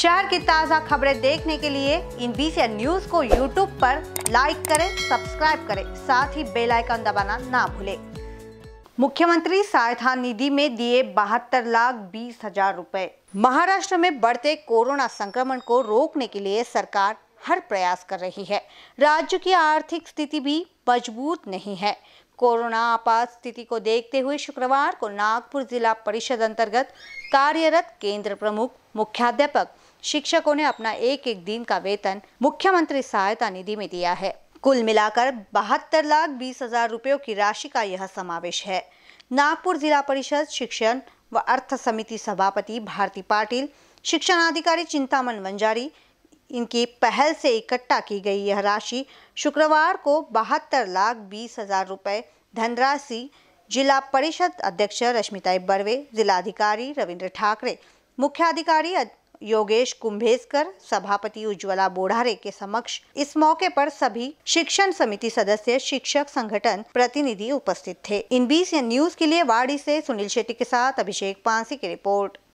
शहर की ताज़ा खबरें देखने के लिए इन बीसी न्यूज को यूट्यूब पर लाइक करें सब्सक्राइब करें साथ ही बेल आइकन दबाना ना भूलें मुख्यमंत्री सहायता निधि में दिए बहत्तर लाख बीस हजार रूपए महाराष्ट्र में बढ़ते कोरोना संक्रमण को रोकने के लिए सरकार हर प्रयास कर रही है राज्य की आर्थिक स्थिति भी मजबूत नहीं है कोरोना आपात स्थिति को देखते हुए शुक्रवार को नागपुर जिला परिषद अंतर्गत कार्यरत केंद्र प्रमुख मुख्याध्यापक शिक्षकों ने अपना एक एक दिन का वेतन मुख्यमंत्री सहायता निधि में दिया है कुल मिलाकर बहत्तर लाख बीस हजार रुपयों की राशि का यह समावेश है नागपुर जिला परिषद शिक्षण व अर्थ समिति सभापति भारती पाटिल अधिकारी चिंतामन वंजारी इनकी पहल से इकट्ठा की गई यह राशि शुक्रवार को बहत्तर लाख बीस हजार रुपये धनराशि जिला परिषद अध्यक्ष रश्मिताई बर्वे जिलाधिकारी रविंद्र ठाकरे मुख्याधिकारी योगेश कुंभेशकर सभापति उज्ज्वला बोढ़ारे के समक्ष इस मौके पर सभी शिक्षण समिति सदस्य शिक्षक संगठन प्रतिनिधि उपस्थित थे इन बीस न्यूज के लिए वाड़ी से सुनील शेट्टी के साथ अभिषेक पांसी की रिपोर्ट